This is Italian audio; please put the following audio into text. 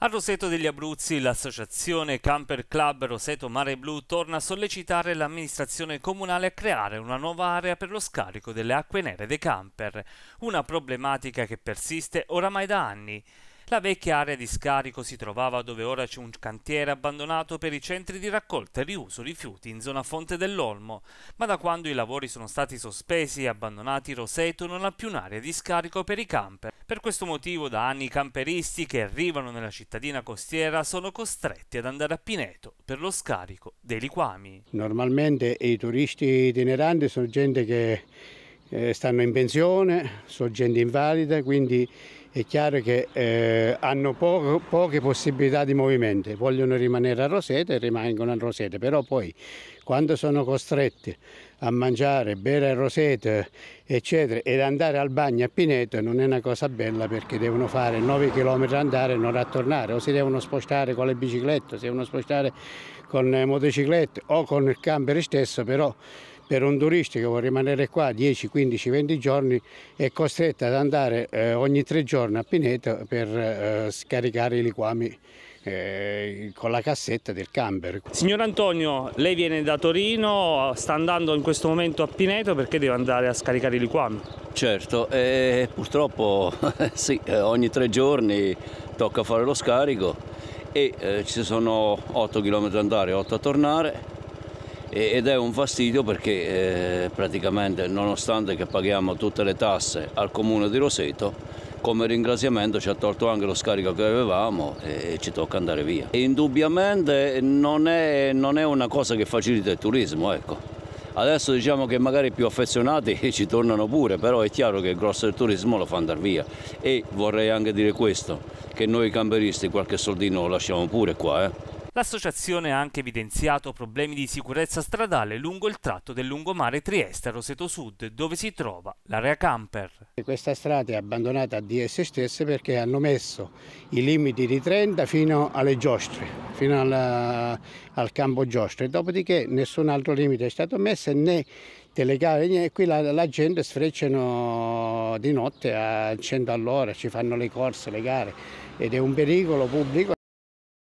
A Roseto degli Abruzzi l'associazione Camper Club Roseto Mare Blu torna a sollecitare l'amministrazione comunale a creare una nuova area per lo scarico delle acque nere dei camper, una problematica che persiste oramai da anni. La vecchia area di scarico si trovava dove ora c'è un cantiere abbandonato per i centri di raccolta e riuso rifiuti in zona Fonte dell'Olmo, ma da quando i lavori sono stati sospesi e abbandonati Roseto non ha più un'area di scarico per i camper. Per questo motivo da anni i camperisti che arrivano nella cittadina costiera sono costretti ad andare a Pineto per lo scarico dei liquami. Normalmente i turisti itineranti sono gente che eh, stanno in pensione, sono gente invalida, quindi è chiaro che eh, hanno po poche possibilità di movimento, vogliono rimanere a Rosete rimangono a Rosete, però poi quando sono costretti a mangiare, bere a Rosete, eccetera, ed andare al bagno a Pineto non è una cosa bella perché devono fare 9 km andare e non ritornare, o si devono spostare con le biciclette, si devono spostare con eh, motociclette o con il camper stesso, però per un turista che vuole rimanere qua 10, 15, 20 giorni è costretta ad andare eh, ogni tre giorni a Pineto per eh, scaricare i liquami eh, con la cassetta del camper. Signor Antonio, lei viene da Torino, sta andando in questo momento a Pineto perché deve andare a scaricare i liquami? Certo, purtroppo sì, eh, ogni tre giorni tocca fare lo scarico e eh, ci sono 8 km andare, 8 a tornare ed è un fastidio perché eh, praticamente nonostante che paghiamo tutte le tasse al comune di Roseto come ringraziamento ci ha tolto anche lo scarico che avevamo e, ci tocca andare via. E indubbiamente non è, non è, una cosa che facilita il turismo, ecco. Adesso diciamo che magari i più affezionati ci tornano pure, però è chiaro che il grosso del turismo lo fa andare via. E vorrei anche dire questo, che noi camperisti qualche soldino lo lasciamo pure qua, eh. L'associazione ha anche evidenziato problemi di sicurezza stradale lungo il tratto del lungomare Trieste-Roseto Sud, dove si trova l'area camper. Questa strada è abbandonata di esse stesse perché hanno messo i limiti di 30 fino alle giostre, fino alla, al campo giostre, dopodiché nessun altro limite è stato messo né telecamere, e qui la, la gente sfrecciano di notte a 100 all'ora, ci fanno le corse, le gare ed è un pericolo pubblico.